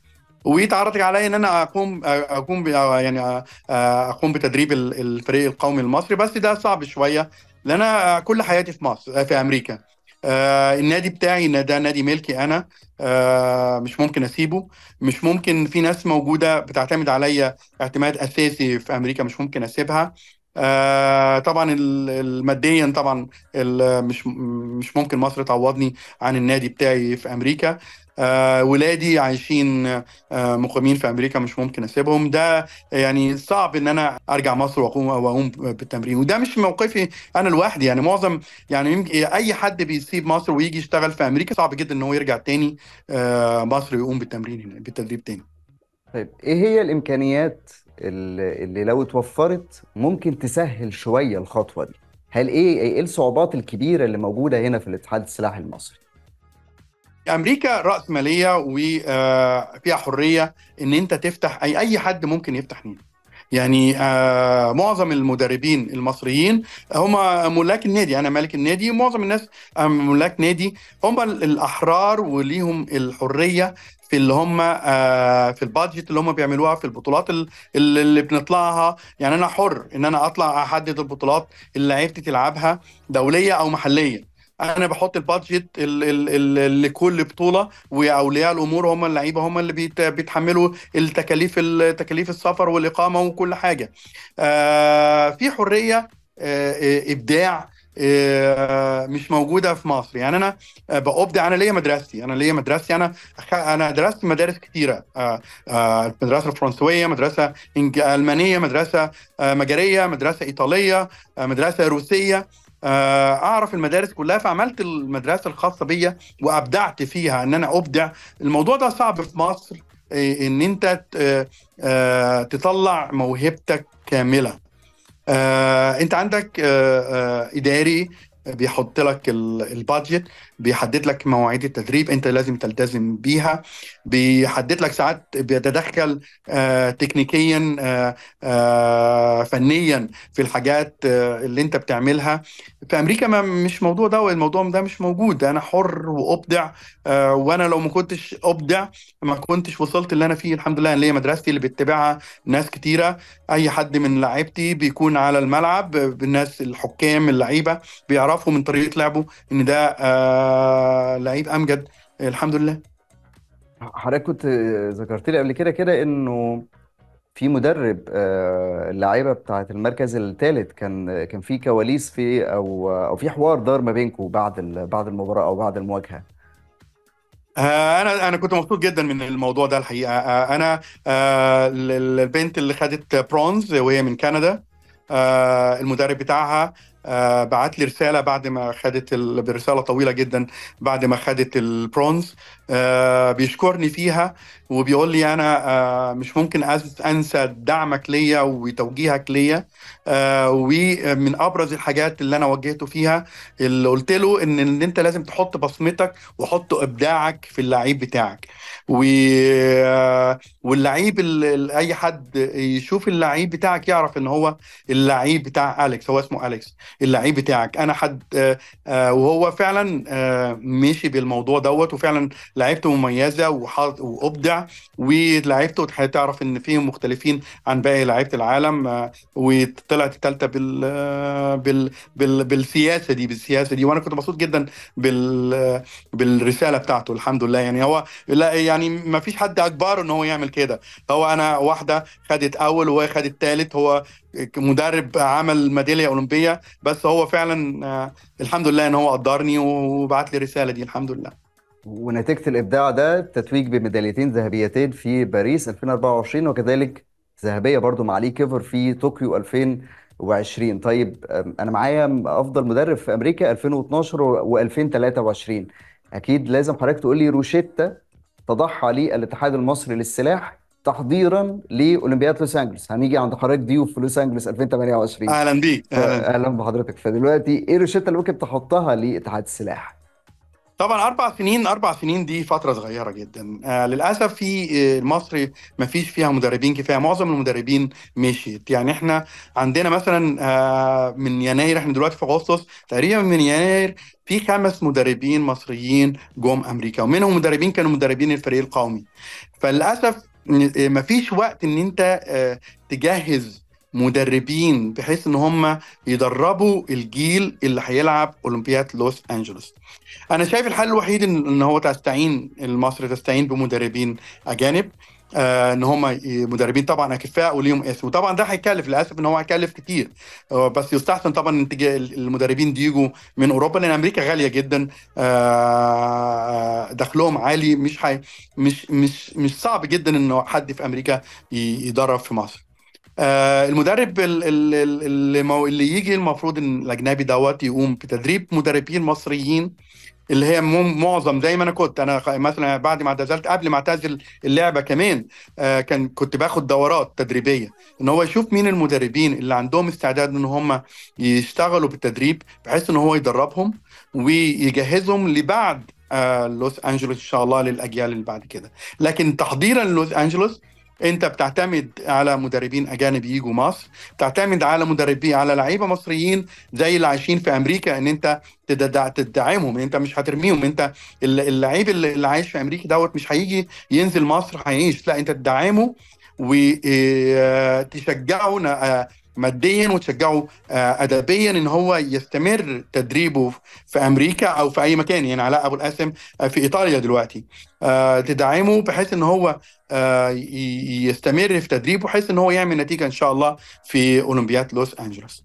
Speaker 2: ويتعرض عليا ان انا اقوم اقوم يعني اقوم بتدريب الفريق القومي المصري بس ده صعب شويه لان انا كل حياتي في مصر في امريكا آه النادي بتاعي ده نادي ملكي انا آه مش ممكن اسيبه مش ممكن في ناس موجوده بتعتمد عليا اعتماد اساسي في امريكا مش ممكن اسيبها آه طبعا ماديا طبعا مش مش ممكن مصر تعوضني عن النادي بتاعي في امريكا آه، ولادي عايشين آه، مقيمين في امريكا مش ممكن اسيبهم ده يعني صعب ان انا ارجع مصر واقوم واقوم بالتمرين وده مش موقفي انا لوحدي يعني معظم يعني اي حد بيسيب مصر ويجي يشتغل في امريكا صعب جدا ان هو يرجع تاني آه، مصر ويقوم بالتمرين هنا بالتدريب تاني طيب ايه هي الامكانيات اللي لو
Speaker 1: اتوفرت ممكن تسهل شويه الخطوه دي هل ايه ايه الصعوبات الكبيره اللي
Speaker 2: موجوده هنا في الاتحاد السلاحي المصري امريكا راسماليه وفيها آه، حريه ان انت تفتح اي اي حد ممكن يفتح نادي يعني آه، معظم المدربين المصريين هم ملاك النادي انا مالك النادي معظم الناس آه، ملاك نادي هم الاحرار وليهم الحريه في اللي هم في البادجت اللي هم بيعملوها في البطولات اللي, اللي بنطلعها يعني انا حر ان انا اطلع احدد البطولات اللي لعيبتي تلعبها دوليه او محليه انا بحط البادجت لكل بطوله واولياء الامور هم اللعيبه هم اللي بيتحملوا التكاليف تكاليف السفر والاقامه وكل حاجه آه، في حريه آه، ابداع آه، مش موجوده في مصر يعني انا بابدع انا ليا مدرستي انا ليا مدرستي انا انا درست مدارس كتيره المدرسه الفرنسويه مدرسه المانيه مدرسه مجريه مدرسه ايطاليه مدرسه روسيه آه، اعرف المدارس كلها فعملت المدرسه الخاصه بيا وابدعت فيها ان انا ابدع الموضوع ده صعب في مصر إيه، ان انت آه، تطلع موهبتك كامله آه، انت عندك اداري بيحط لك البادجت بيحدد لك مواعيد التدريب انت لازم تلتزم بيها بيحدد لك ساعات بيتدخل آه تكنيكيا آه آه فنيا في الحاجات آه اللي انت بتعملها في امريكا ما مش موضوع ده الموضوع ده مش موجود انا حر وابدع آه وانا لو ما كنتش ابدع ما كنتش وصلت اللي انا فيه الحمد لله اللي ليا مدرستي اللي بتتبعها ناس كتيره اي حد من لعيبتي بيكون على الملعب الناس الحكام اللعيبه بيعرفوا من طريقه لعبه ان ده آه لعيب امجد الحمد لله حضرتك
Speaker 1: كنت ذكرت لي قبل كده كده انه في مدرب آه، اللعيبه بتاعه المركز الثالث كان كان في كواليس في او او في حوار دار ما بينكم بعد بعد المباراه او بعد المواجهه
Speaker 2: آه، انا انا كنت مبسوط جدا من الموضوع ده الحقيقه آه، انا البنت اللي خدت برونز وهي من كندا المدرب بتاعها آه، بعت لي رساله بعد ما خدت ال... برساله طويله جدا بعد ما خدت البرونز آه، بيشكرني فيها وبيقول لي انا آه، مش ممكن انسى دعمك ليا وتوجيهك ليا آه، ومن ابرز الحاجات اللي انا وجهته فيها اللي قلت له ان, إن انت لازم تحط بصمتك وحط ابداعك في اللعيب بتاعك آه، واللعيب اللي اي حد يشوف اللعيب بتاعك يعرف ان هو اللعيب بتاع اليكس هو اسمه اليكس اللعيب بتاعك انا حد وهو فعلا مشي بالموضوع دوت وفعلا لعيبته مميزه وابدع ولعيبته هتعرف ان فيهم مختلفين عن باقي لعيبه العالم آه، وطلعت الثالثه بال... آه، بال... بال بالسياسه دي بالسياسه دي وانا كنت مبسوط جدا بال بالرساله بتاعته الحمد لله يعني هو لا يعني ما فيش حد اكبر ان هو يعمل كده هو انا واحده خدت اول وهي خدت ثالث هو مدرب عمل ميداليه اولمبيه بس هو فعلا آه، الحمد لله ان هو قدرني وبعت لي الرساله دي الحمد لله
Speaker 1: ونتيجه الابداع ده تتويج بميداليتين ذهبيتين في باريس 2024 وكذلك ذهبيه برضو مع لي كيفر في طوكيو 2020 طيب انا معايا افضل مدرب في امريكا 2012 و2023 اكيد لازم حضرتك تقول لي روشيتا تضحى ليه الاتحاد المصري للسلاح تحضيرا لاولمبياد لوس انجلوس هنيجي عند حضرتك ضيوف في لوس انجلوس 2028 اهلا بيك اهلا بحضرتك فدلوقتي ايه روشيتا اللي ممكن تحطها
Speaker 2: لاتحاد السلاح طبعا اربع سنين اربع سنين دي فتره صغيره جدا آه للاسف في آه، المصري ما فيش فيها مدربين كفايه معظم المدربين مشيت يعني احنا عندنا مثلا آه من يناير احنا دلوقتي في اغسطس تقريبا من يناير في خمس مدربين مصريين جم امريكا ومنهم مدربين كانوا مدربين الفريق القومي فللاسف ما آه، فيش وقت ان انت آه تجهز مدربين بحيث ان هم يدربوا الجيل اللي هيلعب اولمبياد لوس انجلوس انا شايف الحل الوحيد ان هو تستعين مصر تستعين بمدربين اجانب آه ان هم مدربين طبعا اكفاء وليهم اسم وطبعا ده هيكلف للاسف ان هو هيكلف كتير آه بس يستحسن طبعا ان المدربين دي يجوا من اوروبا لان امريكا غاليه جدا آه, آه، دخلهم عالي مش حي مش مش مش صعب جدا ان حد في امريكا يدرب في مصر آه المدرب اللي, اللي يجي المفروض ان الاجنبي دوت يقوم بتدريب مدربين مصريين اللي هي معظم زي ما انا كنت انا مثلا بعد ما اعتزلت قبل ما اعتزل اللعبه كمان آه كان كنت باخد دورات تدريبيه ان هو يشوف مين المدربين اللي عندهم استعداد ان هم يشتغلوا بالتدريب بحيث ان هو يدربهم ويجهزهم لبعد آه لوس انجلوس ان شاء الله للاجيال اللي بعد كده لكن تحضيرا لوس انجلوس انت بتعتمد على مدربين اجانب يجوا مصر بتعتمد على مدربين على لعيبه مصريين زي اللي عايشين في امريكا ان انت تدعمهم انت مش هترميهم انت اللعيب اللي عايش في امريكا دوت مش هيجي ينزل مصر هيعيش لا انت تدعمه وتشجعه آه، ماديا وتشجعه آه، ادبيا ان هو يستمر تدريبه في امريكا او في اي مكان يعني علاء ابو القاسم آه، في ايطاليا دلوقتي آه، تدعمه بحيث ان هو يستمر في تدريبه بحيث ان هو يعمل نتيجه ان شاء الله في
Speaker 1: اولمبياد لوس انجلوس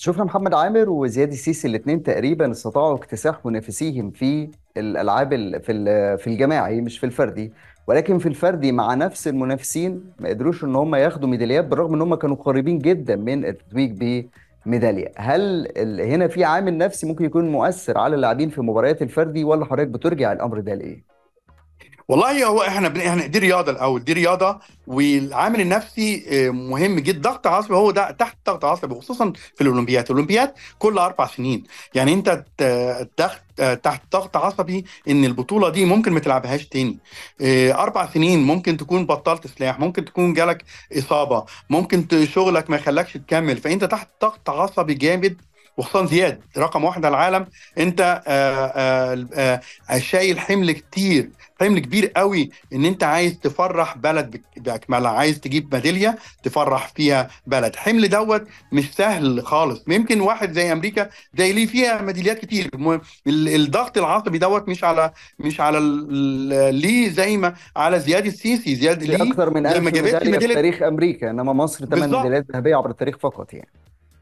Speaker 1: شفنا محمد عامر وزياد السيسي الاثنين تقريبا استطاعوا اكتساح منافسيهم في الالعاب في في الجماعي مش في الفردي ولكن في الفردي مع نفس المنافسين ما قدروش ان هم ياخدوا ميداليات بالرغم ان هم كانوا قريبين جدا من التتويج بميداليه هل هنا في عامل نفسي ممكن يكون مؤثر على اللاعبين في مباريات الفردي ولا حضرتك بترجع الامر ده لايه
Speaker 2: والله هو احنا بن... احنا دي رياضه الاول دي رياضه والعامل النفسي آه، مهم جدا ضغط عصبي هو ده تحت ضغط عصبي خصوصا في الاولمبياد الاولمبياد كل اربع سنين يعني انت تحت ضغط عصبي ان البطوله دي ممكن ما تلعبهاش تاني آه، اربع سنين ممكن تكون بطلت سلاح ممكن تكون جالك اصابه ممكن شغلك ما يخلكش تكمل فانت تحت ضغط عصبي جامد وخصوصا زياد رقم واحد على العالم انت آه، آه، آه، شايل حمل كتير حمل كبير قوي ان انت عايز تفرح بلد باكملها عايز تجيب ميداليه تفرح فيها بلد حمل دوت مش سهل خالص يمكن واحد زي امريكا زي ليه فيها ميداليات كتير الضغط العصبي دوت مش على مش على ليه زي ما على زياد السيسي زياد ليه اكثر من 1000 ميداليه في تاريخ
Speaker 1: امريكا انما مصر 8 ميداليات ذهبيه عبر
Speaker 2: التاريخ فقط يعني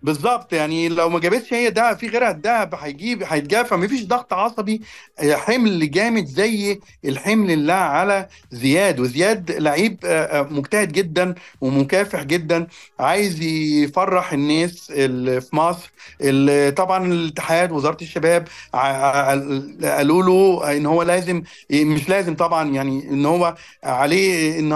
Speaker 2: بالظبط يعني لو ما جابتش هي ده في غيرها الدهب هيجيب هيتجافى ما فيش ضغط عصبي آه، حمل جامد زي الحمل اللي على زياد وزياد لعيب آه، آه، مجتهد جدا ومكافح جدا عايز يفرح الناس اللي في مصر اللي طبعا الاتحاد وزاره الشباب قالوا له ان هو لازم إيه، مش لازم طبعا يعني ان هو عليه ان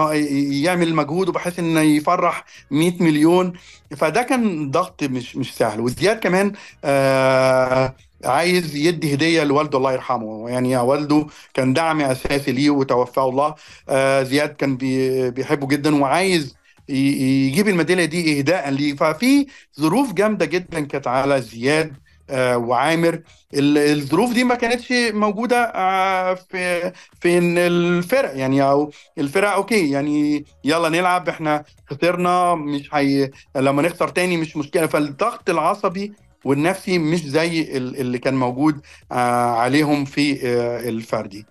Speaker 2: يعمل مجهود وبحيث انه يفرح 100 مليون فده كان ضغط مش مش سهل وزياد كمان آه عايز يدي هديه لوالده الله يرحمه يعني والده كان دعم اساسي ليه وتوفاه الله آه زياد كان بي بيحبه جدا وعايز يجيب الميداليه دي اهداء ليه ففي ظروف جامده جدا كانت على زياد آه، وعامر الظروف دي ما كانتش موجوده آه، في في الفرق يعني او الفرق اوكي يعني يلا نلعب احنا خسرنا مش هي لما نخسر تاني مش مشكله فالضغط العصبي والنفسي مش زي اللي كان موجود آه، عليهم في الفردي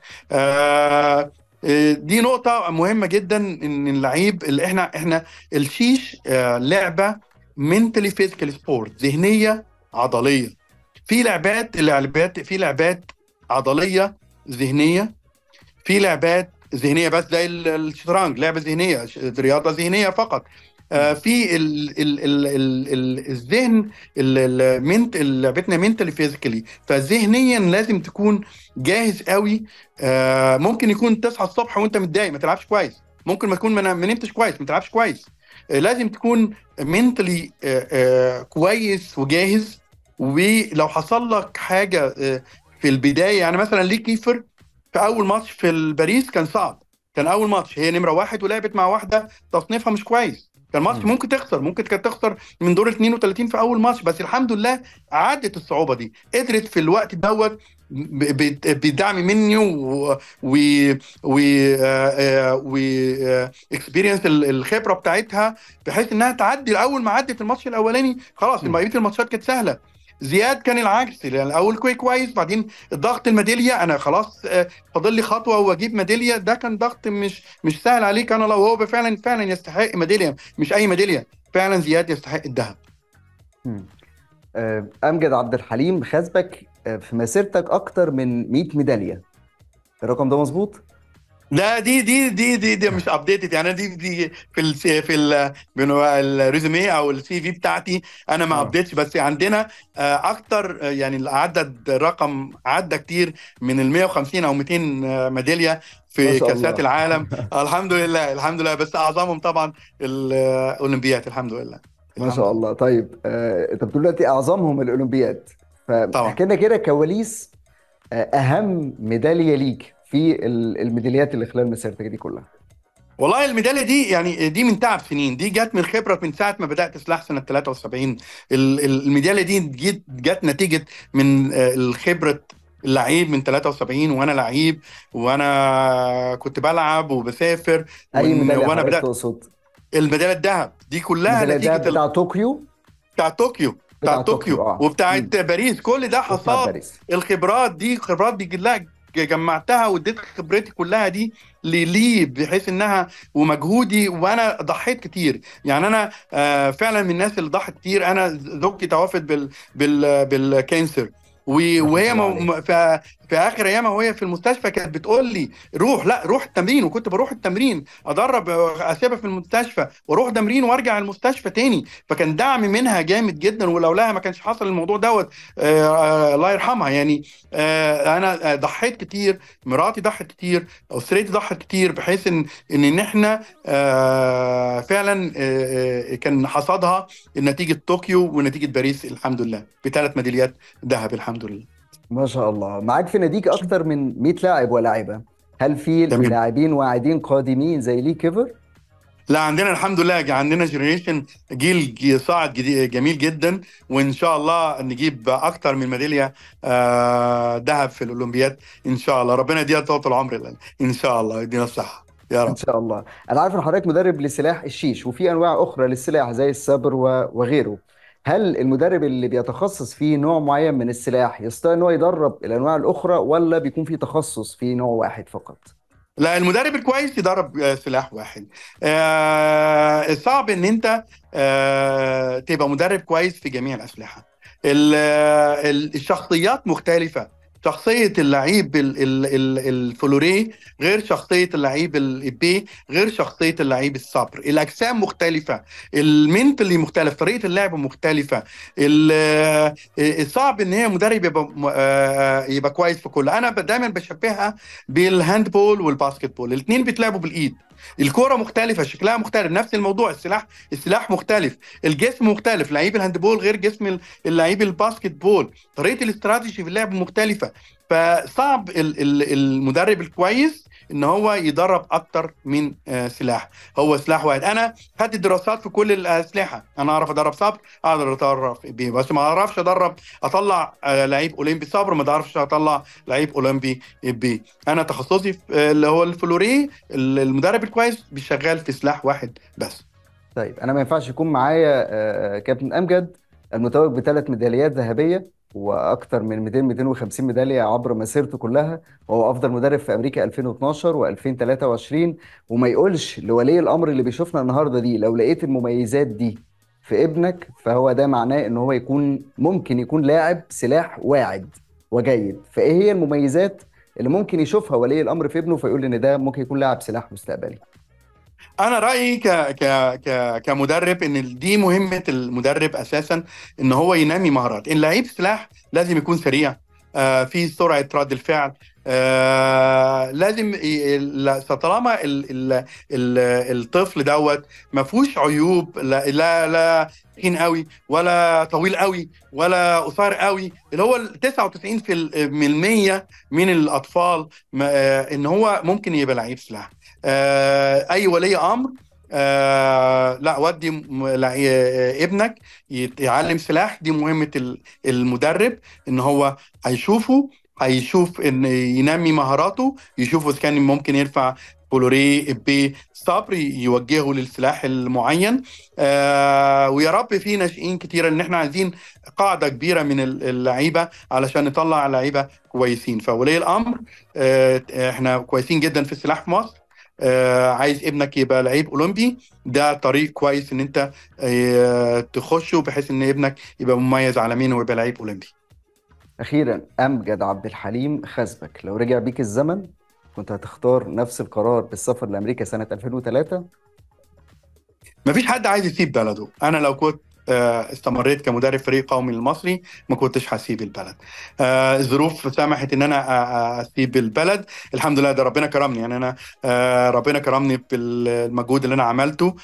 Speaker 2: دي نقطة مهمة جدا ان اللعيب اللي احنا احنا الشيش لعبة منتلي فيزيكال سبورت ذهنية عضلية في لعبات اللعبات في لعبات عضليه ذهنيه في لعبات ذهنيه بس زي الشطرنج لعبه ذهنيه رياضه ذهنيه فقط آه، في الذهن المنت لعبتنا منتلي فيزيكالي فذهنيا لازم تكون جاهز قوي آه، ممكن يكون تصحى الصبح وانت متضايق ما تلعبش كويس ممكن ما تكون ما نمتش كويس ما تلعبش كويس آه، لازم تكون منتلي كويس وجاهز ولو حصل لك حاجه آه، في البدايه يعني مثلا ليه كيفر في اول ماتش في الباريس كان صعب كان اول ماتش هي نمره واحد ولعبت مع واحده تصنيفها مش كويس كان ماتش ممكن تخسر ممكن كانت تخسر من دور 32 في اول ماتش بس الحمد لله عدت الصعوبه دي قدرت في الوقت دوت بدعم مني و و و, آه، آه، و... اكسبيرينس الخبره بتاعتها بحيث انها تعدي اول ما عدت الماتش الاولاني خلاص بقيه الماتشات كانت سهله زياد كان العكس لان يعني الاول كويس كويس بعدين ضغط الميداليه انا خلاص آه، فاضل لي خطوه واجيب ميداليه ده كان ضغط مش مش سهل عليك انا لو هو فعلا فعلا يستحق ميداليه مش اي ميداليه فعلا زياد يستحق الذهب آه، امجد عبد الحليم خازبك آه، في
Speaker 1: مسيرتك اكتر من 100 ميداليه الرقم ده
Speaker 2: مظبوط لا دي دي دي دي, دي مش ابديتد يعني دي دي في الـ في الريزومي او السي في بتاعتي انا ما ابديتش آه. بس عندنا آه، اكتر آه، يعني العدد رقم عدى كتير من ال 150 او 200 ميداليه في كاسات العالم *laughs* الحمد لله الحمد لله بس اعظمهم طبعا الاولمبياد الحمد لله ما
Speaker 1: شاء الله طيب انت بتقول دلوقتي اعظمهم الاولمبياد فاحكي لنا كده كواليس اهم ميداليه ليك في الميداليات اللي خلال مسيرتك دي كلها؟
Speaker 2: والله الميداليه دي يعني دي من تعب سنين دي جت من خبره من ساعه ما بدات سلاح سنه 73 الميداليه دي جت جت نتيجه من آه، الخبره اللعيب من 73 وانا لعيب وانا كنت بلعب وبسافر اي ميداليه وانا بدات تقصد الميداليه الذهب دي كلها نتيجه بتاع طوكيو بتاع طوكيو بتاع طوكيو آه. وبتاعت باريس كل ده حصاد الخبرات دي خبرات بيجي لها جمعتها واديت خبرتي كلها دي للي بحيث انها ومجهودي وانا ضحيت كتير يعني انا آه، فعلا من الناس اللي ضحت كتير انا زوجتي توفت بال بال بالكانسر وهي م... في... في اخر ايامها وهي في المستشفى كانت بتقول لي روح لا روح التمرين وكنت بروح التمرين ادرب آه، اسيبها في المستشفى واروح تمرين وارجع المستشفى تاني فكان دعم منها جامد جدا ولولاها ما كانش حصل الموضوع دوت آه... آه، الله يرحمها يعني آه... انا آه، ضحيت كتير مراتي ضحت كتير اسرتي ضحت كتير بحيث ان ان, إن احنا آه... فعلا كان حصادها نتيجه طوكيو ونتيجه باريس الحمد لله بثلاث ميداليات ذهب الحمد الحمد لله ما
Speaker 1: شاء الله معاك في ناديك اكتر من 100 لاعب ولاعيبه هل في لاعبين واعدين
Speaker 2: قادمين زي لي كيفر لا عندنا الحمد لله عندنا جنريشن جيل صاعد جميل جدا وان شاء الله نجيب اكتر من ميداليه آه، ذهب في الاولمبياد ان شاء الله ربنا يديها طول العمر ان شاء الله يدينا الصحه
Speaker 1: يا رب ان شاء الله انا عارف ان حضرتك مدرب لسلاح الشيش وفي انواع اخرى للسلاح زي السبر وغيره هل المدرب اللي بيتخصص في نوع معين من السلاح يستطيع ان هو يدرب الانواع الاخرى ولا بيكون في تخصص في نوع واحد فقط؟
Speaker 2: لا المدرب الكويس يدرب آه، سلاح واحد آه صعب ان انت آه تبقى مدرب كويس في جميع الاسلحه آه، الشخصيات مختلفه شخصية اللعيب الفلوري غير شخصية اللعيب البي غير شخصية اللعيب الصبر الأجسام مختلفة المنتلي مختلف طريقة اللعب مختلفة الصعب آه، إن هي مدرب يبقى, آه، آه، يبقى كويس في كل أنا دايما بشبهها بالهاند بول والباسكت بول الاثنين بيتلعبوا بالإيد الكوره مختلفه شكلها مختلف نفس الموضوع السلاح السلاح مختلف الجسم مختلف لعيب الهاندبول غير جسم اللعيب الباسكت بول طريقه الاستراتيجي في اللعب مختلفه فصعب المدرب الكويس ان هو يدرب اكتر من آه، سلاح هو سلاح واحد انا خدت دراسات في كل الاسلحه انا اعرف ادرب صبر اقدر ادرب بيه بس ما اعرفش ادرب اطلع آه، لعيب اولمبي صبر ما اعرفش اطلع لعيب اولمبي بيه انا تخصصي آه، اللي هو الفلوري المدرب الكويس بيشغل في سلاح واحد بس
Speaker 1: طيب انا ما ينفعش يكون معايا كابتن امجد المتوج بثلاث ميداليات ذهبيه واكثر من 200 250 ميداليه عبر مسيرته كلها وهو افضل مدرب في امريكا 2012 و2023 وما يقولش لولي الامر اللي بيشوفنا النهارده دي لو لقيت المميزات دي في ابنك فهو ده معناه ان هو يكون ممكن يكون لاعب سلاح واعد وجيد فايه هي المميزات اللي ممكن يشوفها ولي الامر في ابنه فيقول ان ده ممكن يكون لاعب سلاح مستقبلي
Speaker 2: انا رايي ك ك ك كمدرب ان دي مهمه المدرب اساسا ان هو ينمي مهارات ان لعيب سلاح لازم يكون سريع آه، في سرعه رد الفعل آه، لازم طالما الطفل دوت ما فيهوش عيوب لا لا لا تخين قوي ولا طويل قوي ولا قصير قوي اللي هو 99% من الاطفال آه، ان هو ممكن يبقى لعيب سلاح آه، اي ولي امر آه، لا ودي آه، ابنك يتعلم سلاح دي مهمه المدرب ان هو هيشوفه هيشوف ان ينمي مهاراته يشوف اذا كان ممكن يرفع بولوري بي صبر يوجهه للسلاح المعين آه ويا رب في ناشئين كتيرة ان احنا عايزين قاعده كبيره من اللعيبه علشان نطلع لعيبه كويسين فولي الامر آه احنا كويسين جدا في السلاح في مصر آه عايز ابنك يبقى لعيب اولمبي ده طريق كويس ان انت آه تخشه بحيث ان ابنك يبقى مميز عالميا ويبقى لعيب اولمبي اخيرا امجد عبد
Speaker 1: الحليم خازبك لو رجع بيك الزمن كنت هتختار نفس القرار بالسفر لامريكا
Speaker 2: سنه 2003 مفيش حد عايز يسيب بلده انا لو كنت آه، استمريت كمدرب فريق قومي المصري ما كنتش هسيب البلد آه، الظروف سمحت ان انا آه، اسيب البلد الحمد لله ده ربنا كرمني يعني انا ربنا كرمني بالمجهود اللي انا عملته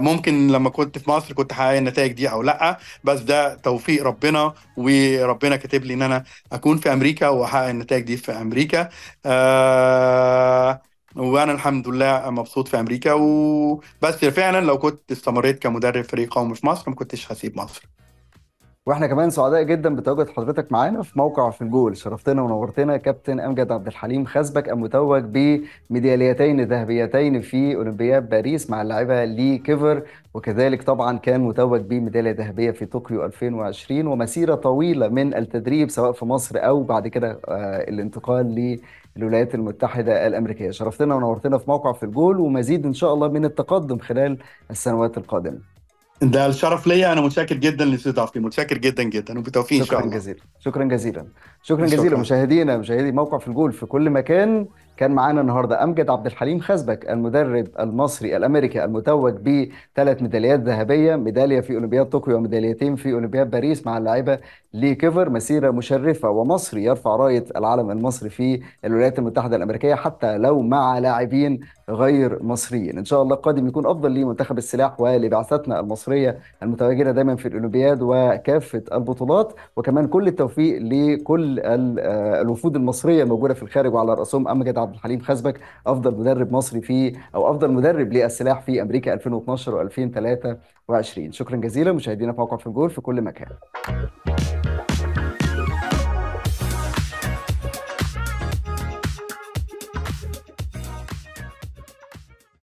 Speaker 2: ممكن لما كنت في مصر كنت حقق النتائج دي او لا بس ده توفيق ربنا وربنا كاتب لي ان انا اكون في امريكا واحقق النتائج دي في امريكا آه وانا الحمد لله مبسوط في امريكا وبس فعلا لو كنت استمريت كمدرب فريق قومي في مصر ما كنتش هسيب مصر
Speaker 1: واحنا كمان سعداء جدا بتواجد حضرتك معانا في موقع في الجول شرفتنا ونورتنا كابتن امجد عبد الحليم خزبك المتوج بميداليتين ذهبيتين في اولمبياد باريس مع اللاعبه لي كيفر وكذلك طبعا كان متوج بميداليه ذهبيه في طوكيو 2020 ومسيره طويله من التدريب سواء في مصر او بعد كده آه، الانتقال الولايات المتحده الامريكيه شرفتنا ونورتنا في موقع في الجول ومزيد ان شاء الله من التقدم خلال السنوات القادمه
Speaker 2: ده الشرف ليا انا متشكر جدا لاستضافتي متشكر جدا جدا وبالتوفيق ان شاء الله شكرا جزيلا
Speaker 1: شكرا جزيلا شكرا جزيلا مشاهدينا مشاهدي موقع في الجول في كل مكان كان معانا النهارده امجد عبد الحليم خزبك المدرب المصري الامريكي المتوج بثلاث ميداليات ذهبيه ميداليه في اولمبياد طوكيو وميداليتين في اولمبياد باريس مع اللاعبه لي كيفر مسيره مشرفه ومصري يرفع رايه العلم المصري في الولايات المتحده الامريكيه حتى لو مع لاعبين غير مصريين ان شاء الله قادم يكون افضل لمنتخب السلاح ولبعثتنا المصريه المتواجده دايما في الاولمبياد وكافه البطولات وكمان كل التوفيق لكل آه، الوفود المصريه الموجوده في الخارج وعلى راسهم امجد عبد الحليم خزبك افضل مدرب مصري في او افضل مدرب للسلاح في امريكا 2012 و2023 شكرا جزيلا مشاهدينا في موقع في جول في كل مكان